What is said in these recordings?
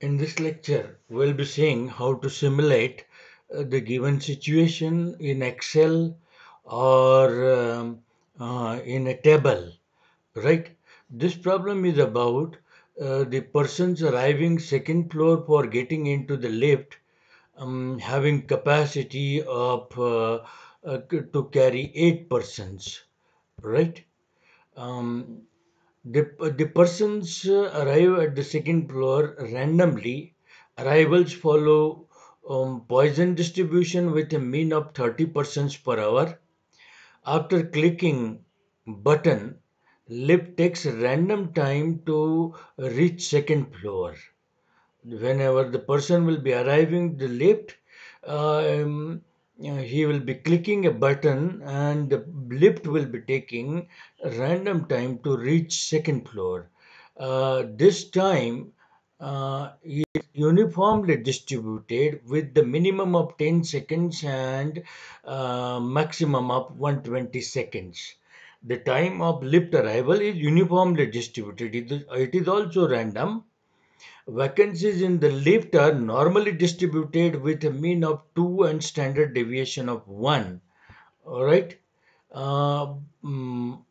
In this lecture, we'll be seeing how to simulate uh, the given situation in Excel or um, uh, in a table, right? This problem is about uh, the persons arriving second floor for getting into the lift um, having capacity of uh, uh, to carry eight persons, right? Um, the, the persons uh, arrive at the second floor randomly. Arrivals follow um, Poisson distribution with a mean of 30 persons per hour. After clicking button, lift takes random time to reach second floor. Whenever the person will be arriving, the lift uh, um, he will be clicking a button and the lift will be taking random time to reach second floor. Uh, this time uh, is uniformly distributed with the minimum of 10 seconds and uh, maximum of 120 seconds. The time of lift arrival is uniformly distributed. It is, it is also random Vacancies in the lift are normally distributed with a mean of 2 and standard deviation of 1. All right. Uh, um,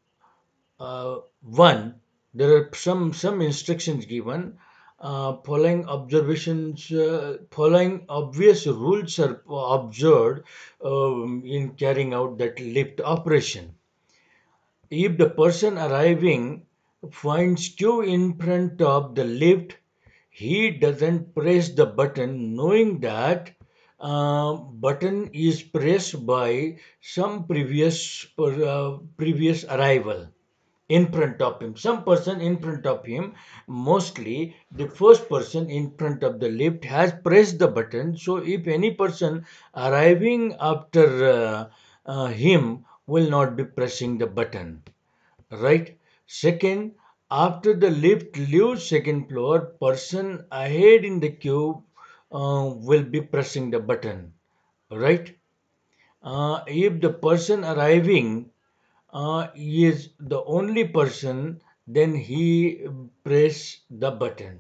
uh, 1. There are some, some instructions given. Uh, following observations, uh, following obvious rules are observed um, in carrying out that lift operation. If the person arriving finds queue in front of the lift he doesn't press the button knowing that uh, button is pressed by some previous uh, previous arrival in front of him some person in front of him mostly the first person in front of the lift has pressed the button so if any person arriving after uh, uh him will not be pressing the button right second after the lift leaves second floor, person ahead in the queue uh, will be pressing the button, right? Uh, if the person arriving uh, is the only person, then he press the button.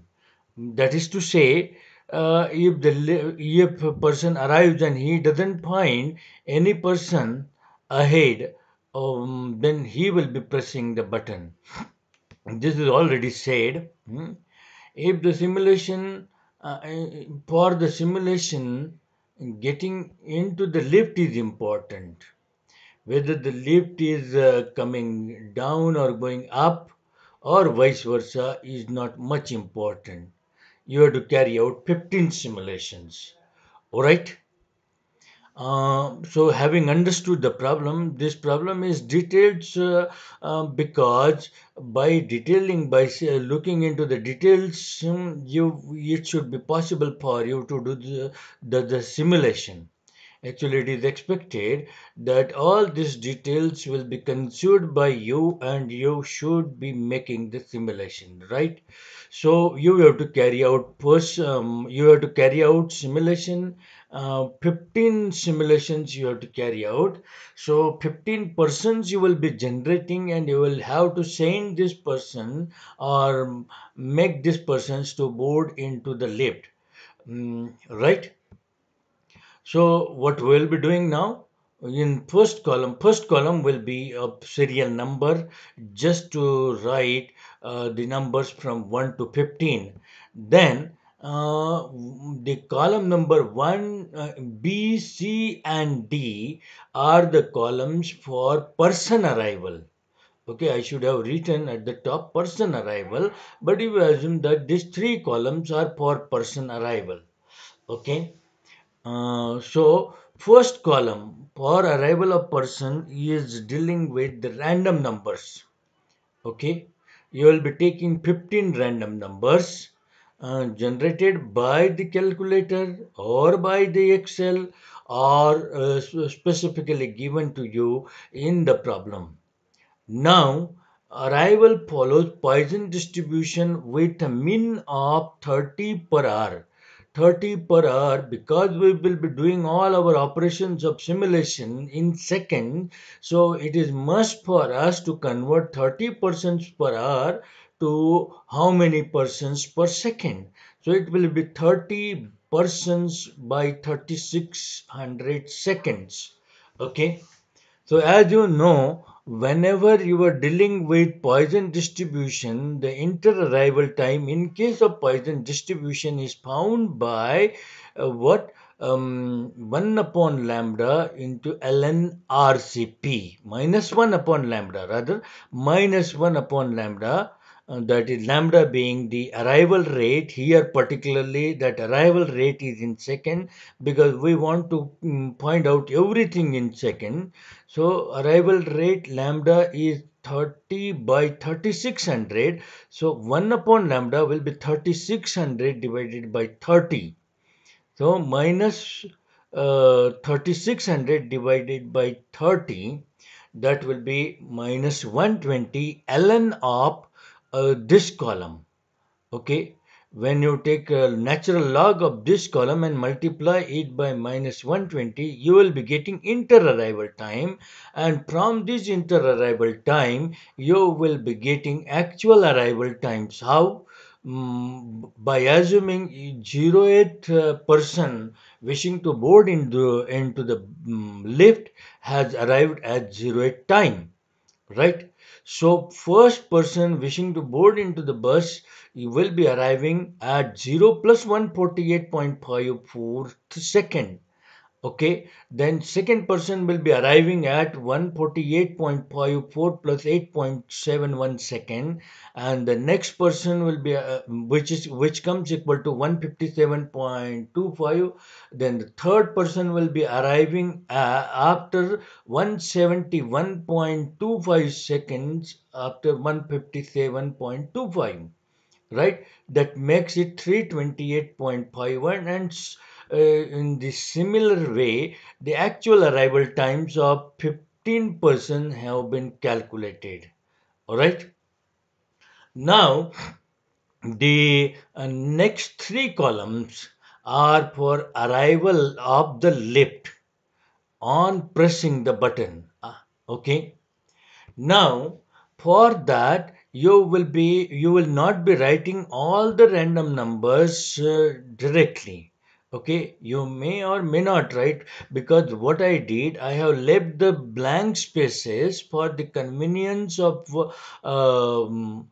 That is to say, uh, if the if person arrives and he doesn't find any person ahead, um, then he will be pressing the button this is already said, hmm? if the simulation, uh, uh, for the simulation, getting into the lift is important. Whether the lift is uh, coming down or going up or vice versa is not much important. You have to carry out 15 simulations. Alright? Uh, so having understood the problem, this problem is detailed uh, uh, because by detailing, by looking into the details, um, you it should be possible for you to do the, the, the simulation. Actually, it is expected that all these details will be consumed by you and you should be making the simulation, right? So you have to carry out first, um, you have to carry out simulation, uh, 15 simulations you have to carry out. So 15 persons you will be generating and you will have to send this person or make this persons to board into the lift, mm, right? So what we'll be doing now in first column, first column will be a serial number just to write uh, the numbers from 1 to 15. Then uh, the column number 1, uh, B, C and D are the columns for person arrival. Okay, I should have written at the top person arrival, but you assume that these three columns are for person arrival. Okay. Uh, so first column for arrival of person is dealing with the random numbers. Okay, you will be taking 15 random numbers uh, generated by the calculator or by the Excel or uh, specifically given to you in the problem. Now, arrival follows Poisson distribution with a mean of 30 per hour 30 per hour because we will be doing all our operations of simulation in second. So it is must for us to convert 30 persons per hour to how many persons per second. So it will be 30 persons by 3600 seconds. Okay. So as you know, whenever you are dealing with poison distribution, the inter-arrival time in case of poison distribution is found by uh, what um, 1 upon lambda into ln RCP minus 1 upon lambda rather minus 1 upon lambda uh, that is lambda being the arrival rate here particularly that arrival rate is in second because we want to um, find out everything in second so arrival rate lambda is 30 by 3600. So 1 upon lambda will be 3600 divided by 30. So minus, uh, 3600 divided by 30 that will be minus 120 ln of uh, this column. Okay when you take a natural log of this column and multiply it by minus 120 you will be getting inter-arrival time and from this inter-arrival time you will be getting actual arrival times how mm, by assuming 08 uh, person wishing to board into, into the mm, lift has arrived at 08 time right so first person wishing to board into the bus will be arriving at 0 plus 148.54 second okay then second person will be arriving at 148.54 plus 8.71 second and the next person will be uh, which is which comes equal to 157.25 then the third person will be arriving uh, after 171.25 seconds after 157.25 right that makes it 328.51 and uh, in the similar way, the actual arrival times of 15% have been calculated. All right. Now, the uh, next three columns are for arrival of the lift on pressing the button. Ah, okay. Now, for that, you will be you will not be writing all the random numbers uh, directly okay you may or may not right because what i did i have left the blank spaces for the convenience of um,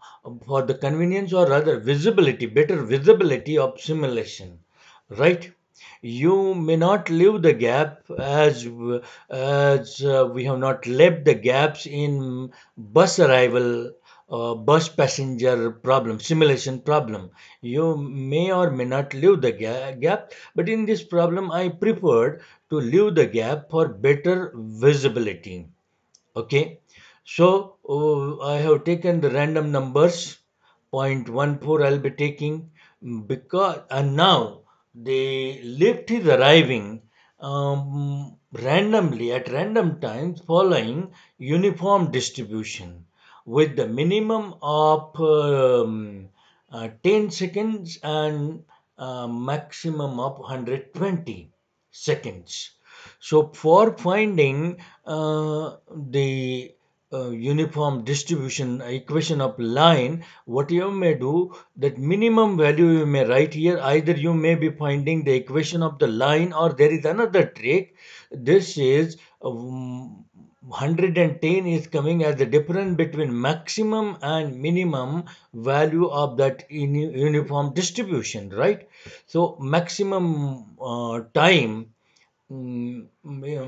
for the convenience or rather visibility better visibility of simulation right you may not leave the gap as as uh, we have not left the gaps in bus arrival uh, bus passenger problem, simulation problem. You may or may not leave the ga gap, but in this problem, I preferred to leave the gap for better visibility. Okay, so uh, I have taken the random numbers 0.14 I'll be taking because and now the lift is arriving um, randomly at random times following uniform distribution with the minimum of um, uh, 10 seconds and uh, maximum of 120 seconds. So for finding uh, the uh, uniform distribution equation of line, what you may do, that minimum value you may write here, either you may be finding the equation of the line or there is another trick. This is um, 110 is coming as the difference between maximum and minimum value of that uniform distribution right so maximum uh, time mm,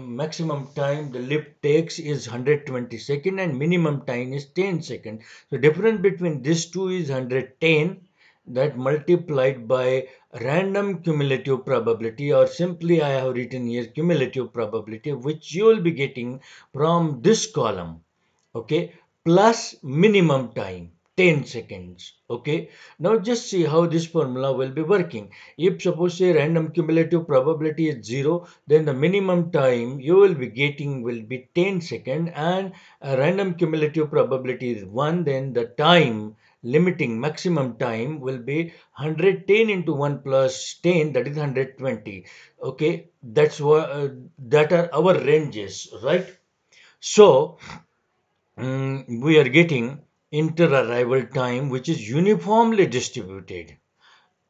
maximum time the lift takes is 120 second and minimum time is 10 second so difference between these two is 110 that multiplied by random cumulative probability or simply I have written here cumulative probability which you will be getting from this column okay plus minimum time 10 seconds okay now just see how this formula will be working if suppose say random cumulative probability is zero then the minimum time you will be getting will be 10 second and a random cumulative probability is one then the time limiting maximum time will be 110 into 1 plus 10 that is 120 okay that's what uh, that are our ranges right so um, we are getting inter arrival time which is uniformly distributed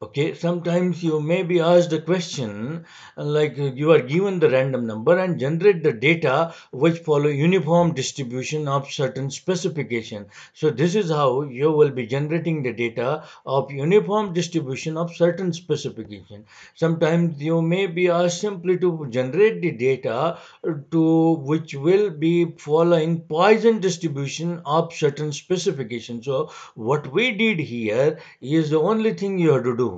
Okay, sometimes you may be asked a question like uh, you are given the random number and generate the data which follow uniform distribution of certain specification. So this is how you will be generating the data of uniform distribution of certain specification. Sometimes you may be asked simply to generate the data uh, to which will be following Poisson distribution of certain specification. So what we did here is the only thing you have to do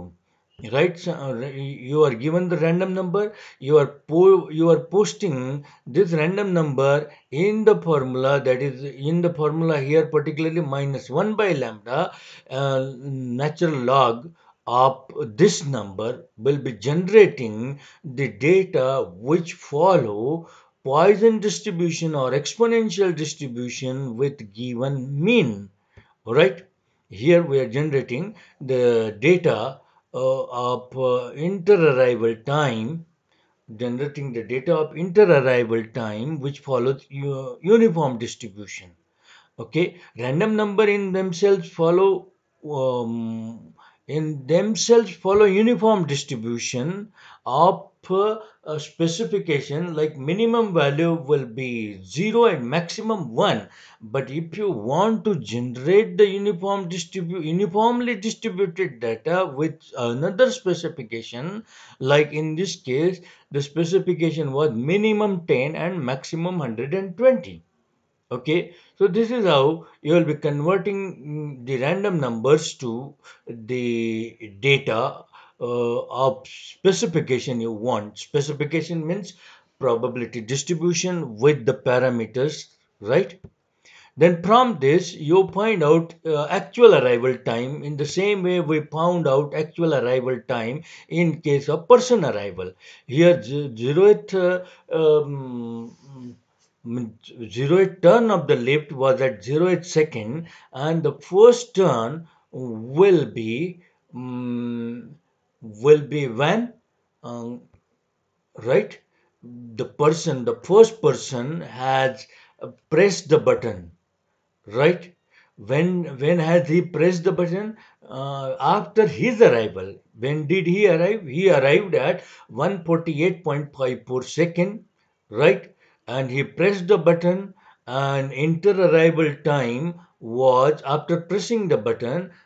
right uh, you are given the random number you are po you are posting this random number in the formula that is in the formula here particularly minus 1 by lambda uh, natural log of this number will be generating the data which follow Poisson distribution or exponential distribution with given mean all right here we are generating the data of uh, inter-arrival time, generating the data of inter-arrival time which follows uniform distribution. Okay, random number in themselves follow um, in themselves follow uniform distribution of uh, a specification like minimum value will be 0 and maximum 1 but if you want to generate the uniform uniformly distributed data with another specification like in this case the specification was minimum 10 and maximum 120 okay so this is how you will be converting mm, the random numbers to the data uh, of specification you want. Specification means probability distribution with the parameters, right? Then from this, you find out uh, actual arrival time in the same way we found out actual arrival time in case of person arrival. Here, zeroth, uh, um, zeroth turn of the lift was at zeroth second and the first turn will be um, will be when um, right the person the first person has pressed the button right when when has he pressed the button uh, after his arrival when did he arrive he arrived at 148.54 second right and he pressed the button and inter arrival time was after pressing the button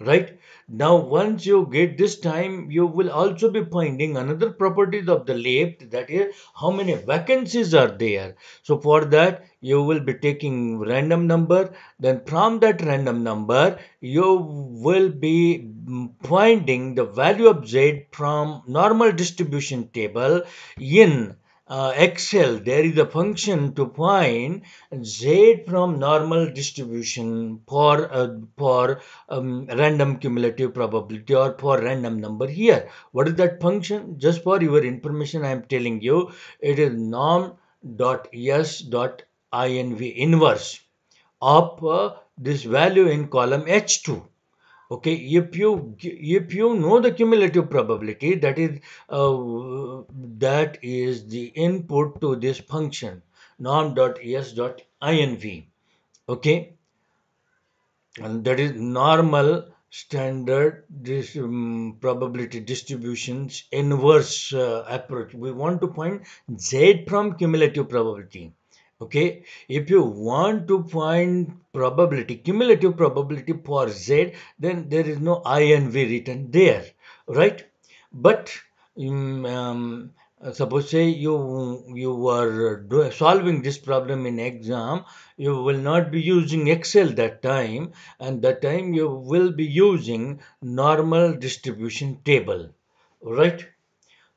right now once you get this time you will also be finding another properties of the left that is how many vacancies are there so for that you will be taking random number then from that random number you will be finding the value of z from normal distribution table in uh, Excel, there is a function to find Z from normal distribution for, uh, for um, random cumulative probability or for random number here. What is that function? Just for your information, I am telling you, it is norm dot dot inv inverse of uh, this value in column H2 okay if you if you know the cumulative probability that is uh, that is the input to this function dot dot es inv. okay and that is normal standard this um, probability distributions inverse uh, approach we want to find z from cumulative probability okay if you want to find probability cumulative probability for z then there is no i and v written there right but um, um suppose say you you are solving this problem in exam you will not be using excel that time and that time you will be using normal distribution table right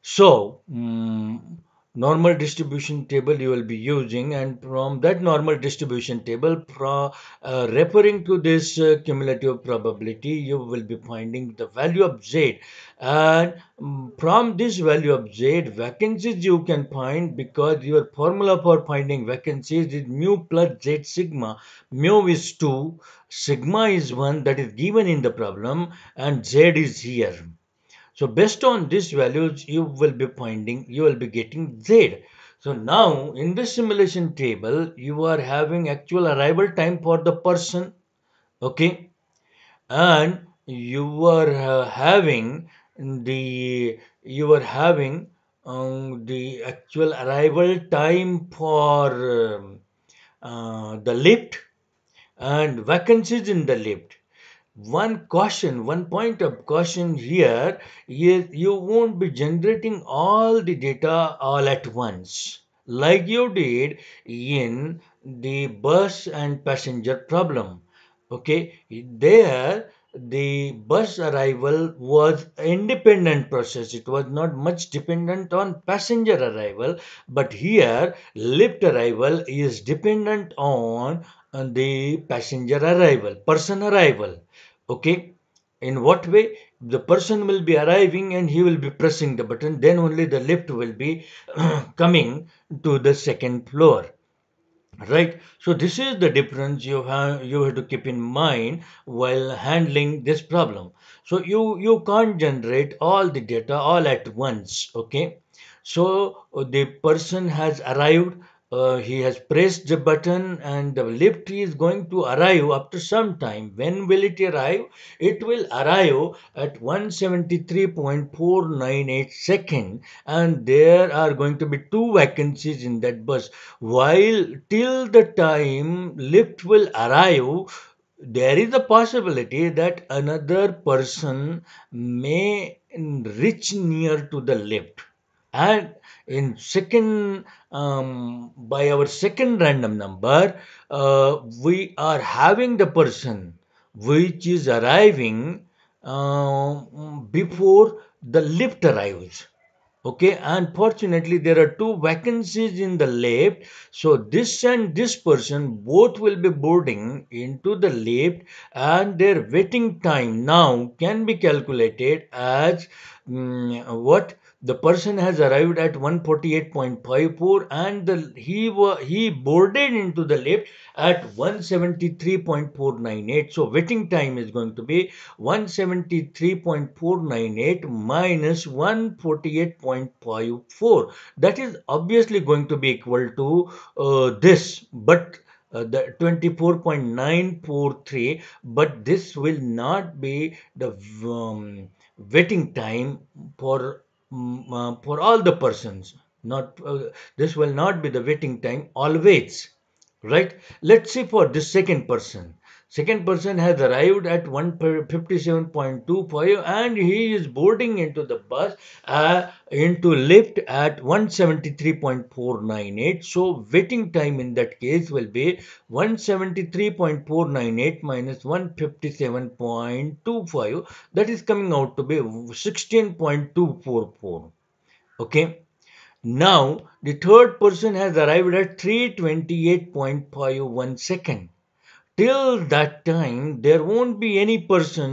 so um, normal distribution table you will be using and from that normal distribution table pro, uh, referring to this uh, cumulative probability you will be finding the value of z and mm, from this value of z vacancies you can find because your formula for finding vacancies is mu plus z sigma mu is 2 sigma is 1 that is given in the problem and z is here so based on these values, you will be finding, you will be getting Z. So now in this simulation table, you are having actual arrival time for the person. Okay. And you are uh, having the, you are having um, the actual arrival time for um, uh, the lift and vacancies in the lift one caution, one point of caution here is you won't be generating all the data all at once like you did in the bus and passenger problem. Okay, there the bus arrival was independent process it was not much dependent on passenger arrival but here lift arrival is dependent on the passenger arrival person arrival okay in what way the person will be arriving and he will be pressing the button then only the lift will be coming to the second floor right so this is the difference you have you have to keep in mind while handling this problem so you you can't generate all the data all at once okay so the person has arrived uh, he has pressed the button and the lift is going to arrive after some time. When will it arrive? It will arrive at 173.498 second and there are going to be two vacancies in that bus. While till the time lift will arrive, there is a possibility that another person may reach near to the lift and in second um, by our second random number uh, we are having the person which is arriving uh, before the lift arrives okay unfortunately there are two vacancies in the lift so this and this person both will be boarding into the lift and their waiting time now can be calculated as um, what the person has arrived at 148.54 and the, he he boarded into the lift at 173.498 so waiting time is going to be 173.498 minus 148.54 that is obviously going to be equal to uh, this but uh, the 24.943 but this will not be the um, waiting time for uh, for all the persons not uh, this will not be the waiting time always right let's see for this second person Second person has arrived at 157.25 and he is boarding into the bus uh, into lift at 173.498. So waiting time in that case will be 173.498 minus 157.25. That is coming out to be 16.244. Okay. Now the third person has arrived at 328.51 second till that time there won't be any person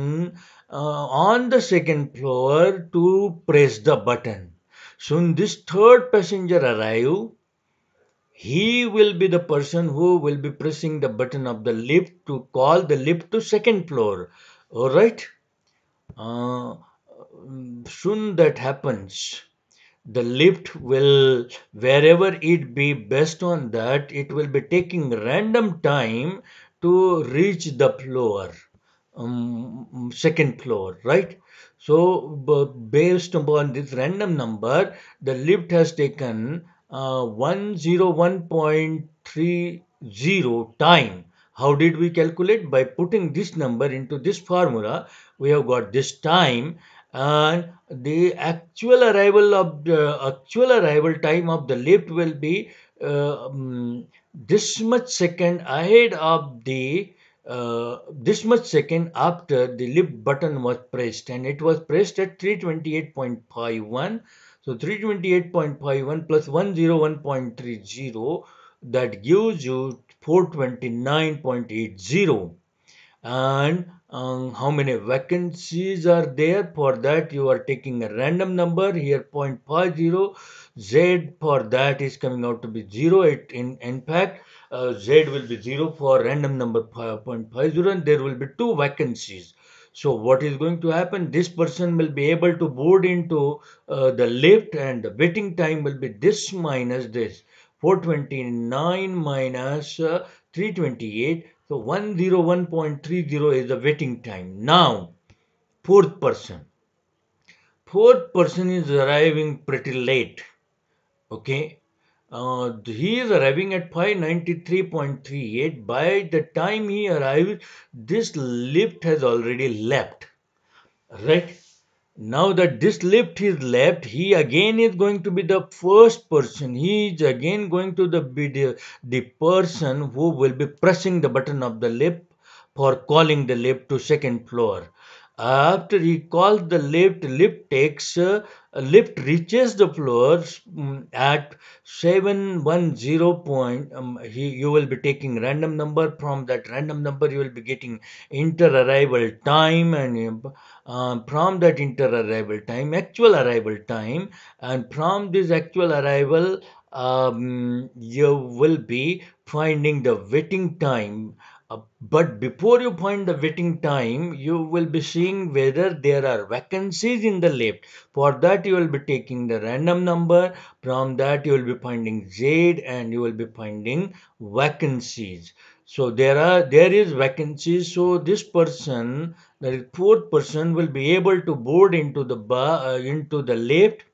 uh, on the second floor to press the button. Soon this third passenger arrive, he will be the person who will be pressing the button of the lift to call the lift to second floor. All right. Uh, soon that happens the lift will wherever it be based on that it will be taking random time to reach the floor um, second floor right so based upon this random number the lift has taken uh, 101.30 time how did we calculate by putting this number into this formula we have got this time and the actual arrival of the actual arrival time of the lift will be uh, um, this much second ahead of the uh, this much second after the lip button was pressed and it was pressed at 328.51 so 328.51 plus 101.30 that gives you 429.80 and um, how many vacancies are there for that you are taking a random number here 0.50 z for that is coming out to be 0 it in in fact uh, z will be 0 for random number 0.50 and there will be two vacancies so what is going to happen this person will be able to board into uh, the lift and the waiting time will be this minus this 429 minus, uh, 328 so 101.30 is the waiting time. Now, fourth person. Fourth person is arriving pretty late. Okay. Uh, he is arriving at 593.38. By the time he arrives, this lift has already left. Right. Now that this lift is left, he again is going to be the first person. He is again going to the, be the, the person who will be pressing the button of the lift for calling the lift to second floor. After he calls the lift, lift takes uh, lift reaches the floor mm, at 710 point um, he, you will be taking random number from that random number you will be getting inter arrival time and um, uh, from that inter arrival time actual arrival time and from this actual arrival um, you will be finding the waiting time uh, but before you find the waiting time, you will be seeing whether there are vacancies in the left. For that, you will be taking the random number. From that, you will be finding Z and you will be finding vacancies. So there are there is vacancies. So this person, the fourth person, will be able to board into the bar uh, into the left.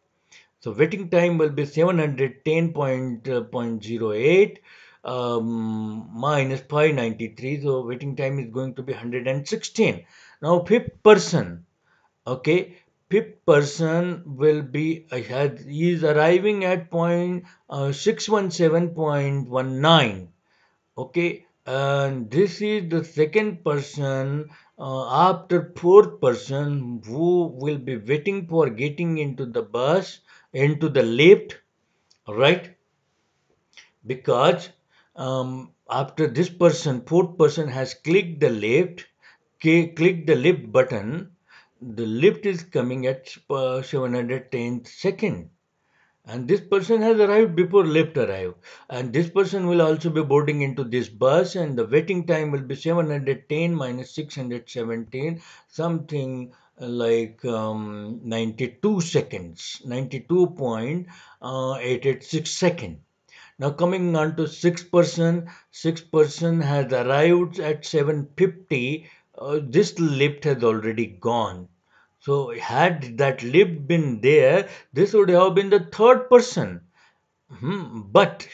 So waiting time will be 710.08 um, minus 593 so waiting time is going to be 116 now fifth person okay fifth person will be uh, had he is arriving at point uh, 617.19 okay and this is the second person uh, after fourth person who will be waiting for getting into the bus into the lift right because um, after this person, fourth person has clicked the lift, click the lift button, the lift is coming at uh, 710 second and this person has arrived before lift arrive and this person will also be boarding into this bus and the waiting time will be 710 minus 617 something like um, 92 seconds 92.886 uh, second now coming on to sixth person, sixth person has arrived at 7.50. Uh, this lift has already gone. So had that lift been there, this would have been the third person. Hmm, but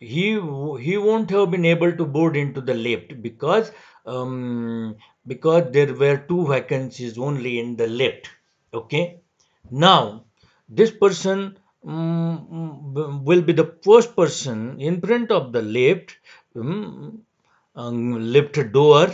he he won't have been able to board into the lift because um, because there were two vacancies only in the lift. Okay. Now this person um, will be the first person in front of the lift um, mm, lift door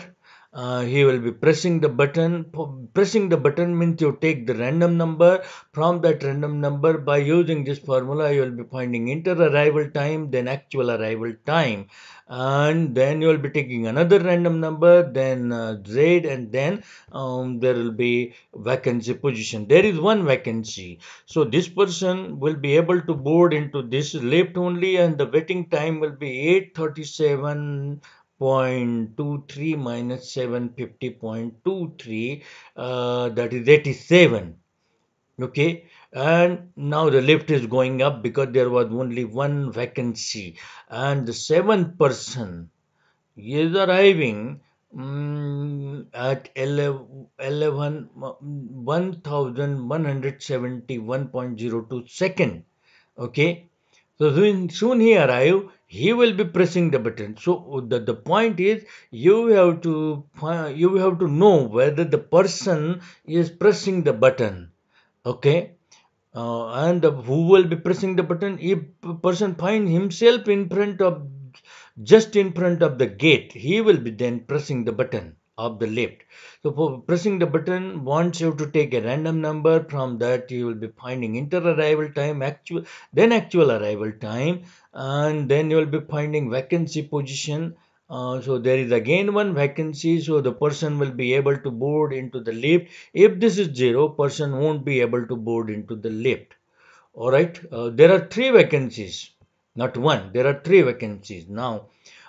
uh, he will be pressing the button pressing the button means you take the random number from that random number by using this formula you will be finding inter arrival time then actual arrival time and then you will be taking another random number then uh, Z and then um, there will be vacancy position there is one vacancy so this person will be able to board into this lift only and the waiting time will be 837 0.23 minus 750.23 uh, that is 87 okay and now the lift is going up because there was only one vacancy and the seventh person is arriving um, at 11, 11 1171.02 second okay so soon, soon he arrived he will be pressing the button so the, the point is you have to you have to know whether the person is pressing the button okay uh, and who will be pressing the button if person find himself in front of just in front of the gate he will be then pressing the button of the lift, So for pressing the button wants you to take a random number from that you will be finding inter-arrival time, actual, then actual arrival time and then you will be finding vacancy position. Uh, so there is again one vacancy so the person will be able to board into the lift. If this is zero person won't be able to board into the lift. Alright, uh, there are three vacancies, not one, there are three vacancies now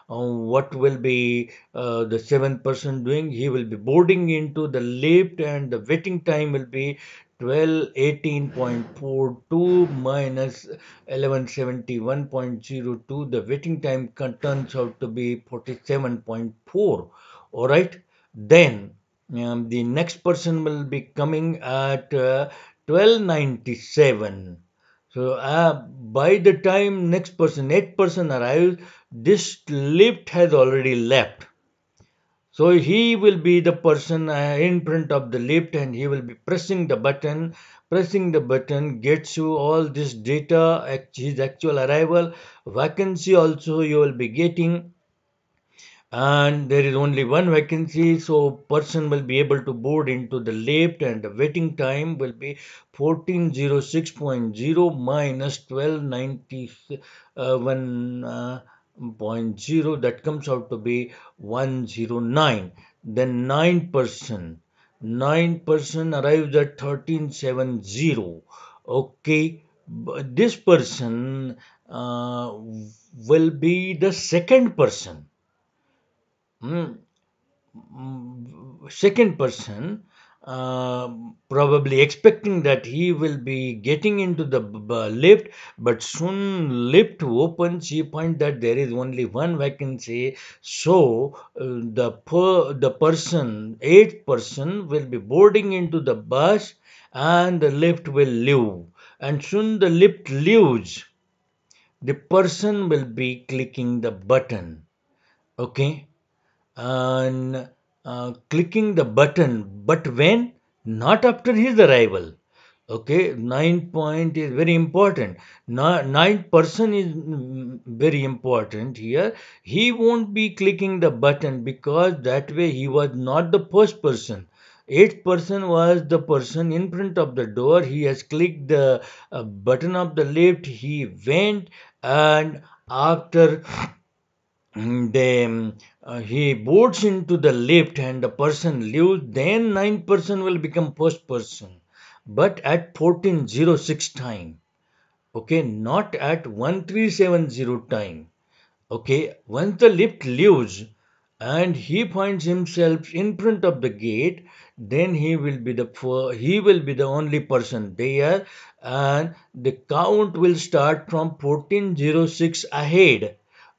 um, what will be uh, the seventh person doing he will be boarding into the lift and the waiting time will be 12 18.42 minus 1171.02 the waiting time turns out to be 47.4 all right then um, the next person will be coming at uh, 1297 so uh, by the time next person, next person arrives, this lift has already left. So he will be the person uh, in front of the lift and he will be pressing the button. Pressing the button gets you all this data, his actual arrival, vacancy also you will be getting and there is only one vacancy so person will be able to board into the lift, and the waiting time will be 1406.0 minus twelve ninety uh, one uh, point zero. that comes out to be 109 then 9 person 9 person arrives at 1370 okay this person uh, will be the second person Hmm. Mm, second person uh, probably expecting that he will be getting into the lift but soon lift opens he finds that there is only one vacancy so uh, the per, the person eighth person will be boarding into the bus and the lift will leave and soon the lift leaves the person will be clicking the button okay and uh, clicking the button but when not after his arrival okay nine point is very important nine person is mm, very important here he won't be clicking the button because that way he was not the first person eighth person was the person in front of the door he has clicked the uh, button of the lift he went and after mm, they mm, uh, he boards into the lift and the person leaves, then 9% will become first person. But at 1406 time, okay, not at 1370 time. Okay, once the lift leaves and he finds himself in front of the gate, then he will be the he will be the only person there, and the count will start from 1406 ahead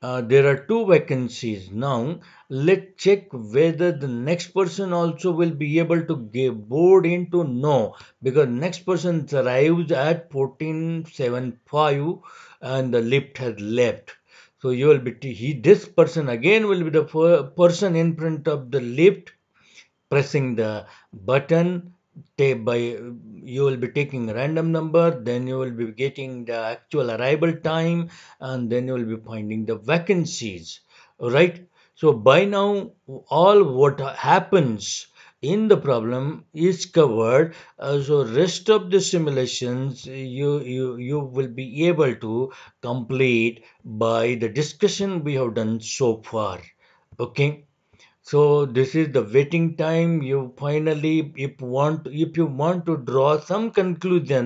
Uh, there are two vacancies now let's check whether the next person also will be able to give board into no because next person arrives at 1475 and the lift has left so you will be he this person again will be the person in front of the lift pressing the button take by you will be taking random number then you will be getting the actual arrival time and then you will be finding the vacancies right so by now all what happens in the problem is covered uh, so rest of the simulations you you you will be able to complete by the discussion we have done so far okay so this is the waiting time you finally if want if you want to draw some conclusion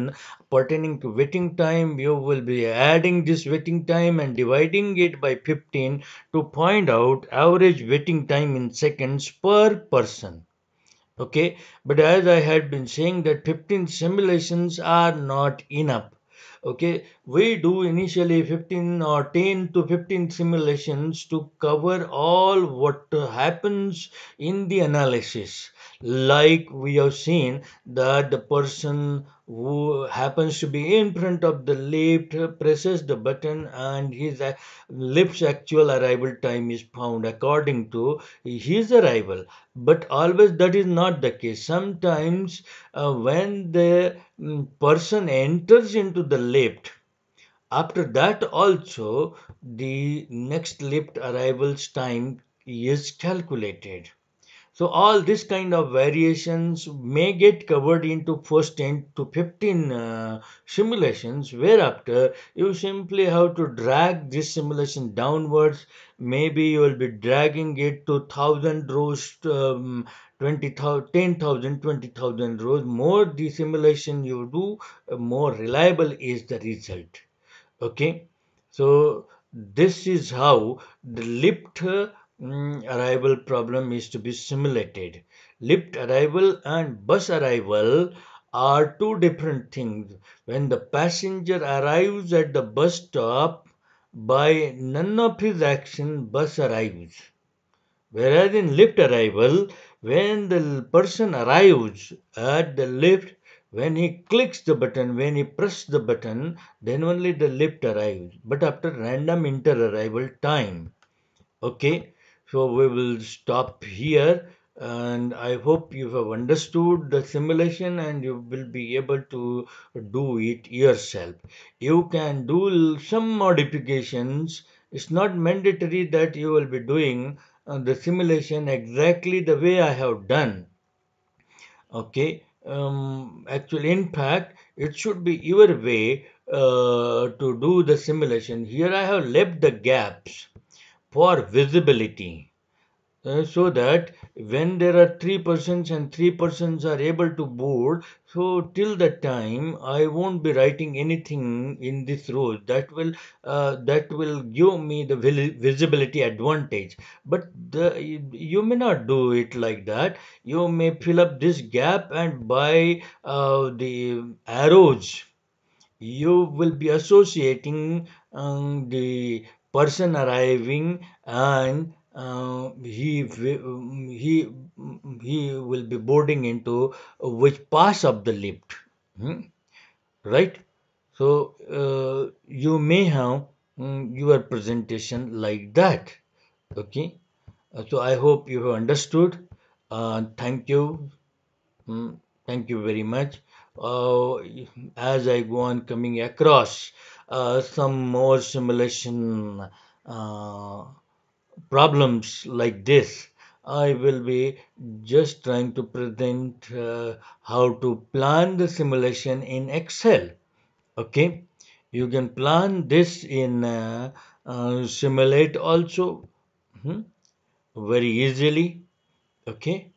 pertaining to waiting time you will be adding this waiting time and dividing it by 15 to find out average waiting time in seconds per person okay but as i had been saying that 15 simulations are not enough okay we do initially 15 or uh, 10 to 15 simulations to cover all what happens in the analysis like we have seen that the person who happens to be in front of the lift presses the button and his uh, lift's actual arrival time is found according to his arrival but always that is not the case sometimes uh, when the mm, person enters into the lift after that also, the next lift arrivals time is calculated. So all this kind of variations may get covered into first 10 to 15 uh, simulations whereafter you simply have to drag this simulation downwards. Maybe you will be dragging it to 1000 rows, um, 10,000, 20,000 rows. More the simulation you do, uh, more reliable is the result okay so this is how the lift mm, arrival problem is to be simulated lift arrival and bus arrival are two different things when the passenger arrives at the bus stop by none of his action bus arrives whereas in lift arrival when the person arrives at the lift when he clicks the button, when he presses the button, then only the lift arrives, but after random inter-arrival time. Okay, so we will stop here and I hope you have understood the simulation and you will be able to do it yourself. You can do some modifications. It's not mandatory that you will be doing uh, the simulation exactly the way I have done. Okay um, actually in fact it should be your way uh, to do the simulation here I have left the gaps for visibility uh, so that when there are three persons and three persons are able to board so till that time i won't be writing anything in this row that will uh, that will give me the visibility advantage but the, you may not do it like that you may fill up this gap and by uh, the arrows you will be associating um, the person arriving and uh, he um, he um, he will be boarding into which pass of the lift hmm? right so uh, you may have um, your presentation like that okay uh, so i hope you have understood uh, thank you hmm? thank you very much uh, as i go on coming across uh, some more simulation problems like this, I will be just trying to present uh, how to plan the simulation in Excel. Okay, you can plan this in uh, uh, Simulate also hmm? very easily. Okay,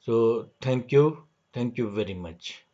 so thank you. Thank you very much.